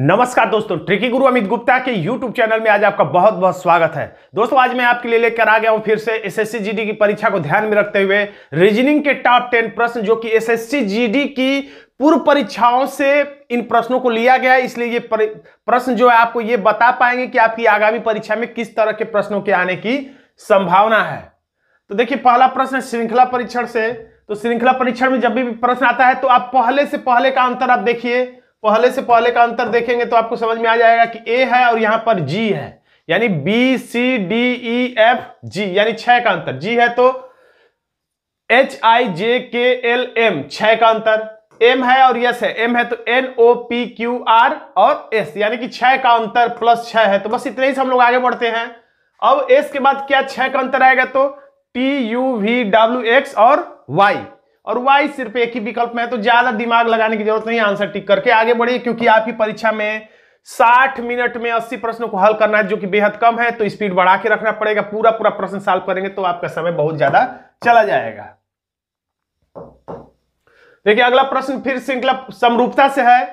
नमस्कार दोस्तों ट्रिकी गुरु अमित गुप्ता के YouTube चैनल में आज आपका बहुत बहुत स्वागत है दोस्तों आज मैं आपके लिए लेकर आ गया हूं फिर से एसएससी जीडी की परीक्षा को ध्यान में रखते हुए रीजनिंग के टॉप टेन प्रश्न जो कि एसएससी जीडी की पूर्व परीक्षाओं से इन प्रश्नों को लिया गया है इसलिए ये प्रश्न जो है आपको ये बता पाएंगे कि आपकी आगामी परीक्षा में किस तरह के प्रश्नों के आने की संभावना है तो देखिए पहला प्रश्न श्रृंखला परीक्षण से तो श्रृंखला परीक्षण में जब भी प्रश्न आता है तो आप पहले से पहले का अंतर आप देखिए पहले से पहले का अंतर देखेंगे तो आपको समझ में आ जाएगा कि ए है और यहां पर जी है यानी B C D E F G यानी छह का अंतर जी है तो एच आई जे के एल एम छह का अंतर एम है और यस है एम है तो N O P Q R और एस यानी कि छह का अंतर प्लस छह है तो बस इतने ही से हम लोग आगे बढ़ते हैं अब एस के बाद क्या छह का अंतर आएगा तो T U V W X और वाई और वाई सिर्फ एक ही विकल्प में है तो ज्यादा दिमाग लगाने की जरूरत नहीं आंसर टिक करके आगे बढ़िए क्योंकि आपकी परीक्षा में 60 मिनट में 80 प्रश्नों को हल करना है जो कि बेहद कम है तो स्पीड बढ़ा के रखना पड़ेगा पूरा पूरा प्रश्न सॉल्व करेंगे तो आपका समय बहुत ज्यादा चला जाएगा देखिए अगला प्रश्न फिर श्रृंखला समरूपता से है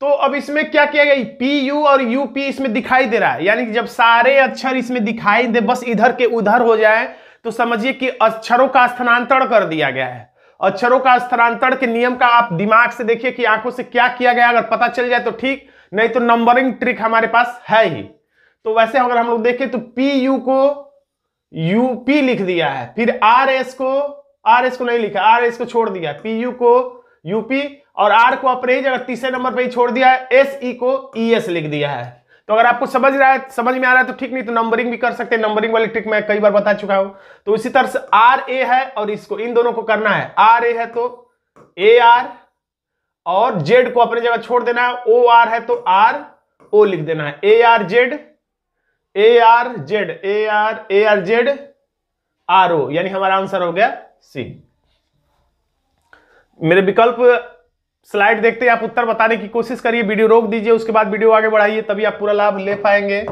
तो अब इसमें क्या किया गया पी यू और यूपी इसमें दिखाई दे रहा है यानी कि जब सारे अक्षर इसमें दिखाई दे बस इधर के उधर हो जाए तो समझिए कि अक्षरों का स्थानांतरण कर दिया गया है अक्षरों का स्थानांतरण के नियम का आप दिमाग से देखिए कि आंखों से क्या किया गया अगर पता चल जाए तो ठीक नहीं तो नंबरिंग ट्रिक हमारे पास है ही तो वैसे अगर हम लोग देखें तो पी यू को यू पी लिख दिया है फिर आर एस को आर एस को नहीं लिखा आर एस को छोड़ दिया पी यू को यूपी और आर को अपने जगह तीसरे नंबर पर ही छोड़ दिया है एस ई e को ई e, एस लिख दिया है तो अगर आपको समझ रहा है समझ में आ रहा है तो ठीक नहीं तो नंबरिंग भी कर सकते हैं नंबरिंग वाली ट्रिक मैं कई बार बता चुका हूं तो इसी तरह से आर ए है और इसको इन दोनों को करना है आर ए है तो ए आर और जेड को अपनी जगह छोड़ देना है ओ आर है तो आर ओ लिख देना है A R Z A R Z A R A R Z R O यानी हमारा आंसर हो गया सी मेरे विकल्प स्लाइड देखते हैं आप उत्तर बताने की कोशिश करिए वीडियो रोक दीजिए उसके बाद वीडियो आगे बढ़ाइए तभी आप पूरा लाभ ले पाएंगे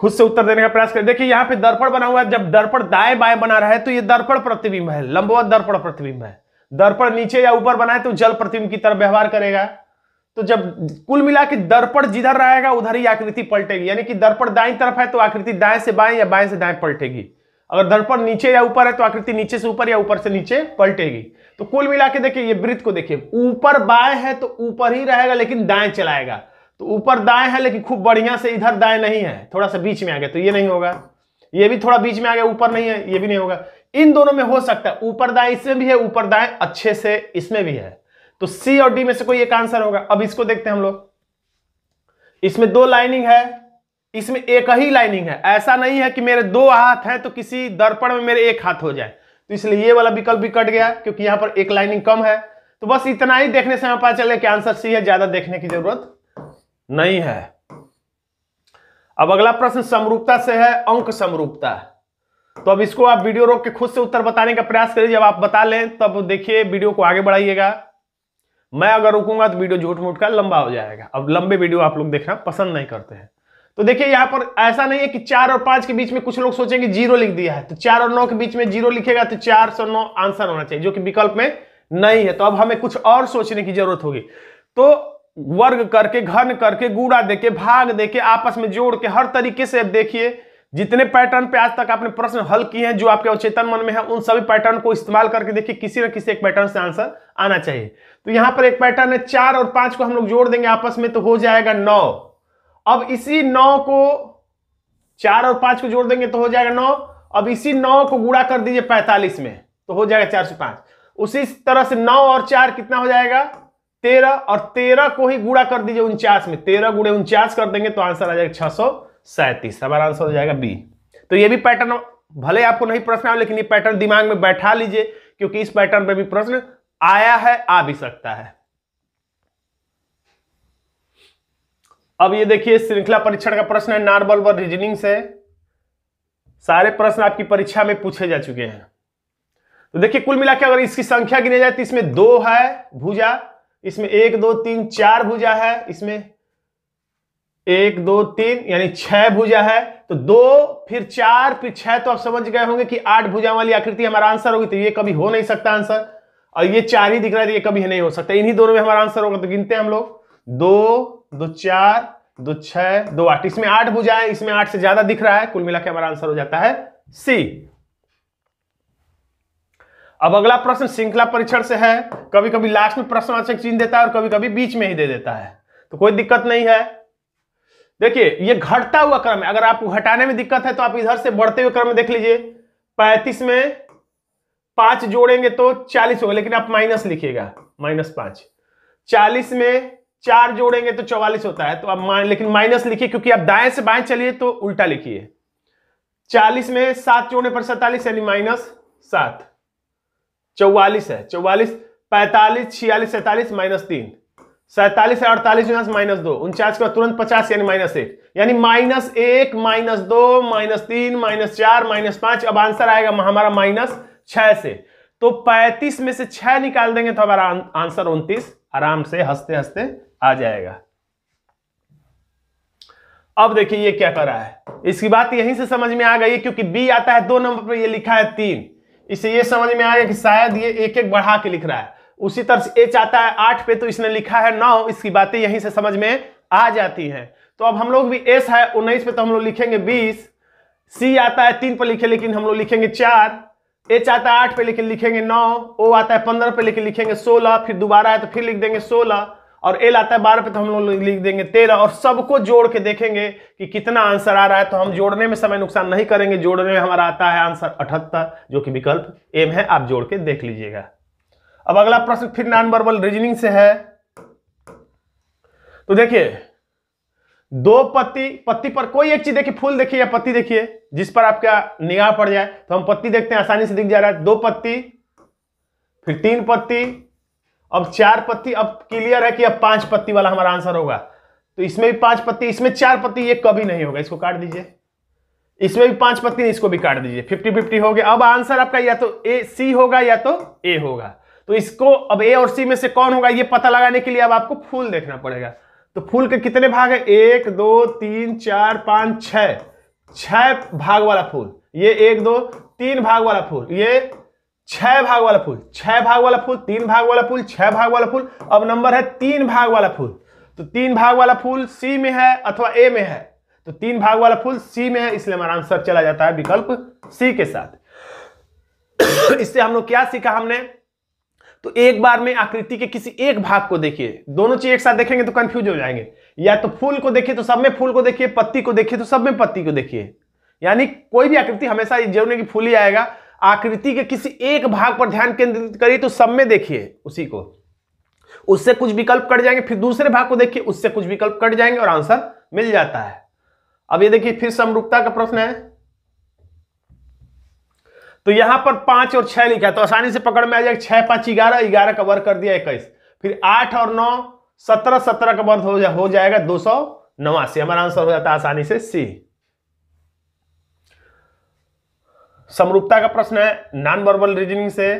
खुद से उत्तर देने का प्रयास करें देखिए यहां पे दर्पण बना हुआ है जब दर्पण दाएं बाएं बना रहा है तो ये दर्पण प्रतिबिंब है लंबवत दर्पण प्रतिबिंब है दर्पण नीचे या ऊपर बनाए तो जल प्रतिबिंब की तरफ व्यवहार करेगा तो जब कुल मिला के दर्पण जिधर रहेगा उधर ही आकृति पलटेगी यानी कि दर्पण दाएं तरफ है तो आकृति दाएं से बाएं या बाएं से दाएं पलटेगी अगर दर्पण नीचे या ऊपर है तो आकृति नीचे से ऊपर या ऊपर से नीचे पलटेगी तो कुल मिला के देखिए ये वृत्त को देखिए ऊपर बाएं है तो ऊपर ही रहेगा लेकिन दाएं चलाएगा तो ऊपर दाएं है लेकिन खूब बढ़िया से इधर दाएं नहीं है थोड़ा सा बीच में आ गया तो ये नहीं होगा ये भी थोड़ा बीच में आ गया ऊपर नहीं है ये भी नहीं होगा इन दोनों में हो सकता है ऊपर दाएं इसमें भी है ऊपर दाएं अच्छे से इसमें भी है तो सी और डी में से कोई एक आंसर होगा अब इसको देखते हैं हम लोग इसमें दो लाइनिंग है इसमें एक ही लाइनिंग है ऐसा नहीं है कि मेरे दो हाथ हैं तो किसी दर्पण में मेरे एक हाथ हो जाए तो इसलिए ये वाला विकल्प भी कट गया क्योंकि यहां पर एक लाइनिंग कम है तो बस इतना ही देखने से हमें पता चले कि आंसर सी है ज्यादा देखने की जरूरत नहीं है अब अगला प्रश्न समरूपता से है अंक समरूपता तो अब इसको आप वीडियो रोक के खुद से उत्तर बताने का प्रयास करिए जब आप बता लें तब देखिए वीडियो को आगे बढ़ाइएगा मैं अगर रुकूंगा तो वीडियो झूठ मूठ का लंबा हो जाएगा अब लंबे वीडियो आप लोग देखना पसंद नहीं करते हैं तो देखिए यहां पर ऐसा नहीं है कि चार और पांच के बीच में कुछ लोग सोचेंगे जीरो लिख दिया है तो चार और नौ के बीच में जीरो लिखेगा तो चार सौ नौ आंसर होना चाहिए जो कि विकल्प में नहीं है तो अब हमें कुछ और सोचने की जरूरत होगी तो वर्ग करके घन करके गुड़ा देके भाग देके आपस में जोड़ के हर तरीके से देखिए जितने पैटर्न पे आज तक आपने प्रश्न हल किए हैं जो आपके अवचेतन मन में है उन सभी पैटर्न को इस्तेमाल करके देखिए किसी न किसी एक पैटर्न से आंसर आना चाहिए तो यहां पर एक पैटर्न है चार और पांच को हम लोग जोड़ देंगे आपस में तो हो जाएगा नौ अब इसी नौ को चार और पांच को जोड़ देंगे तो हो जाएगा नौ अब इसी नौ को गुड़ा कर दीजिए पैंतालीस में तो हो जाएगा चार सौ पांच उसी तरह से नौ और चार कितना हो जाएगा तेरह और तेरह को ही गुड़ा कर दीजिए उनचास में तेरह गुड़े उनचास कर देंगे तो आंसर आ जाएगा छह सौ सैंतीस हमारा आंसर हो जाएगा बी तो ये भी पैटर्न भले आपको नहीं प्रश्न आए लेकिन ये पैटर्न दिमाग में बैठा लीजिए क्योंकि इस पैटर्न पर भी प्रश्न आया है आ भी सकता है अब ये देखिए श्रृंखला परीक्षण का प्रश्न है नॉन व रीजनिंग से सारे प्रश्न आपकी परीक्षा में पूछे जा चुके हैं तो देखिए कुल मिला अगर इसकी संख्या गिनी जाए तो इसमें दो है भुजा इसमें एक दो तीन चार भुजा है इसमें एक दो तीन यानी छह भुजा है तो दो फिर चार फिर छह तो आप समझ गए होंगे कि आठ भुजा वाली आकृति हमारा आंसर होगी तो ये कभी हो नहीं सकता आंसर और ये चार ही दिख रहा है तो ये कभी नहीं हो सकता इन्हीं दोनों में हमारा आंसर होगा तो गिनते हैं हम लोग दो दो चार दो छह दो आठ इसमें आठ है इसमें आठ से ज्यादा दिख रहा है कुल मिला के हमारा आंसर हो जाता है सी अब अगला प्रश्न श्रृंखला परीक्षण से है कभी कभी लास्ट में प्रश्नवाचक चिन्ह देता है और कभी कभी बीच में ही दे देता है तो कोई दिक्कत नहीं है देखिए ये घटता हुआ क्रम है अगर आपको घटाने में दिक्कत है तो आप इधर से बढ़ते हुए क्रम देख लीजिए पैंतीस में पांच जोड़ेंगे तो चालीस होगा लेकिन आप माइनस लिखिएगा माइनस पांच चालीस में चार जोड़ेंगे तो चौवालीस होता है तो आप लेकिन माइनस लिखिए क्योंकि आप दाएं से बाएं चलिए तो उल्टा लिखिए चालीस में सात जोड़ने पर सैतालीस यानी माइनस सात चौवालीस है चौवालीस पैंतालीस छियालीस सैतालीस माइनस तीन सैतालीस है अड़तालीस उनचास माइनस दो उनचास का तुरंत पचास यानी माइनस एक यानी माइनस एक माइनस दो माइनस तीन माइनस चार माइनस पांच अब आंसर आएगा हमारा माइनस छह से तो पैंतीस में से छह निकाल देंगे तो हमारा आंसर उनतीस आराम से हंसते हंसते आ जाएगा अब देखिए ये क्या कर रहा है इसकी बात यहीं से समझ में आ गई क्योंकि बी आता है दो नंबर पर ये लिखा है तीन इसे ये समझ में आ गया कि शायद ये एक एक बढ़ा के लिख रहा है उसी तरह से एच आता है आठ पे तो इसने लिखा है नौ इसकी बातें यहीं से समझ में आ जाती हैं तो अब हम लोग भी एस है उन्नीस पे तो हम लोग लिखेंगे बीस सी आता है तीन पर लिखे लेकिन हम लोग लिखेंगे चार एच आता है आठ पे लेकिन लिखेंगे नौ ओ आता है पंद्रह पे लेकिन लिखेंगे सोलह फिर दोबारा है तो फिर लिख देंगे सोलह और एल आता है बारह पे तो हम लोग लिख देंगे तेरह और सबको जोड़ के देखेंगे कि कितना आंसर आ रहा है तो हम जोड़ने में समय नुकसान नहीं करेंगे जोड़ने में हमारा आता है आंसर अठहत्तर जो कि विकल्प एम है आप जोड़ के देख लीजिएगा अब अगला प्रश्न फिर नॉन वर्बल रीजनिंग से है तो देखिए दो पत्ती पत्ती पर कोई एक चीज देखिए फूल देखिए या पत्ती देखिए जिस पर आपका निगाह पड़ जाए तो हम पत्ती देखते हैं आसानी से दिख जा रहा है दो पत्ती फिर तीन पत्ती अब चार पत्ती अब क्लियर है कि अब पांच पत्ती वाला हमारा आंसर होगा तो इसमें भी पांच पत्ती इसमें चार पत्ती ये कभी नहीं होगा इसको काट दीजिए इसमें भी पांच पत्ती इसको भी काट दीजिए फिफ्टी फिफ्टी हो गया अब आंसर आपका या तो ए सी होगा या तो ए होगा तो इसको अब ए और सी में से कौन होगा ये पता लगाने के लिए अब आपको फूल देखना पड़ेगा तो फूल के कितने भाग है एक दो तीन चार पांच छ भाग वाला फूल ये एक दो तीन भाग वाला फूल ये छह भाग वाला फूल छह भाग वाला फूल तीन भाग वाला फूल छह भाग वाला फूल अब नंबर है तीन भाग वाला फूल तो तीन भाग वाला फूल सी में है अथवा ए में है तो तीन भाग वाला फूल सी में है इसलिए हमारा आंसर चला जाता है विकल्प सी के साथ इससे हम लोग क्या सीखा हमने तो एक बार में आकृति के किसी एक भाग को देखिए दोनों चीज एक साथ देखेंगे तो कंफ्यूज हो जाएंगे या तो फूल को देखिए तो सब में फूल को देखिए पत्ती को देखिए तो सब में पत्ती को देखिए यानी कोई भी आकृति हमेशा जरूर नहीं कि फूल ही आएगा आकृति के किसी एक भाग पर ध्यान केंद्रित करिए तो सब में देखिए उसी को उससे कुछ विकल्प कट जाएंगे फिर दूसरे भाग को देखिए उससे कुछ विकल्प कट जाएंगे और आंसर मिल जाता है अब ये देखिए फिर समरूपता का प्रश्न है तो यहां पर पांच और छह लिखा है तो आसानी से पकड़ में आ जाएगा छह पांच ग्यारह ग्यारह का वर्ग कर दिया इक्कीस फिर आठ और नौ सत्रह सत्रह का वर्ग हो, जा, हो जाएगा दो सौ नवासी हमारा आंसर हो जाता है आसानी से सी समरूपता का प्रश्न है नॉन वर्बल रीजनिंग से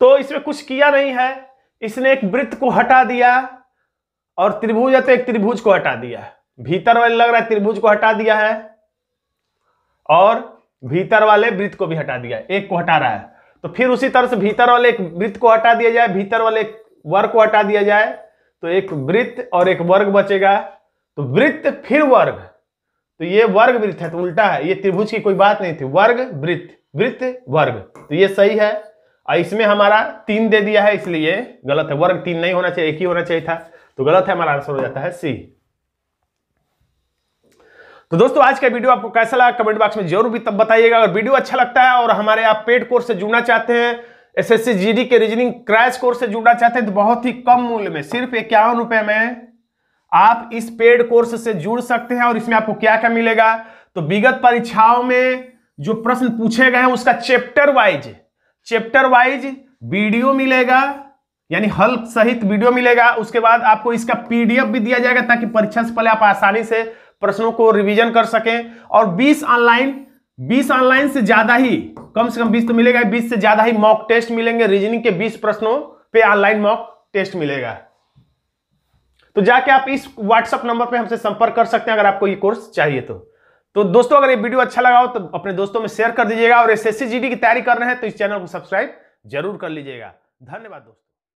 तो इसमें कुछ किया नहीं है इसने एक वृत्त को हटा दिया और त्रिभुज या तो एक त्रिभुज को हटा दिया भीतर वाले लग रहा है त्रिभुज को हटा दिया है और भीतर वाले वृत्त को भी हटा दिया एक को हटा रहा है तो फिर उसी तरह से भीतर वाले एक वृत्त को हटा दिया जाए भीतर वाले वर वर्ग को हटा दिया जाए तो एक वृत्त और एक वर्ग बचेगा तो वृत्त फिर वर्ग तो ये वर्ग वृत्त है तो उल्टा है ये त्रिभुज की कोई बात नहीं थी वर्ग वृत्त वृत्त वर्ग तो ये सही है और इसमें हमारा तीन दे दिया है इसलिए गलत है वर्ग तीन नहीं होना चाहिए एक ही होना चाहिए था तो गलत है हमारा आंसर हो जाता है सी तो दोस्तों आज का वीडियो आपको कैसा लगा कमेंट बॉक्स में जरूर भी तब बताइएगा अगर वीडियो अच्छा लगता है और हमारे आप पेड कोर्स से जुड़ना चाहते हैं एसएससी जीडी के रीजनिंग क्रैश कोर्स से जुड़ना चाहते हैं तो बहुत ही कम मूल्य में सिर्फ इक्यावन रुपए में आप इस पेड कोर्स से जुड़ सकते हैं और इसमें आपको क्या क्या मिलेगा तो विगत परीक्षाओं में जो प्रश्न पूछे गए हैं उसका chapter wise chapter wise video मिलेगा यानी हल सहित वीडियो मिलेगा उसके बाद आपको इसका पीडीएफ भी दिया जाएगा ताकि परीक्षा से पहले आप आसानी से प्रश्नों को रिवीजन कर सकें और 20 ऑनलाइन बीस ऑनलाइन से ज्यादा ही कम से कम बीस तो मिलेगा बीस से ज्यादा ही मॉक टेस्ट मिलेंगे रीजनिंग के बीस प्रश्नों पे ऑनलाइन मॉक टेस्ट मिलेगा तो जाके आप इस व्हाट्सएप नंबर पे हमसे संपर्क कर सकते हैं अगर आपको ये कोर्स चाहिए तो तो दोस्तों अगर ये वीडियो अच्छा लगा हो तो अपने दोस्तों में शेयर कर दीजिएगा और एस एस की तैयारी कर रहे हैं तो इस चैनल को सब्सक्राइब जरूर कर लीजिएगा धन्यवाद दोस्तों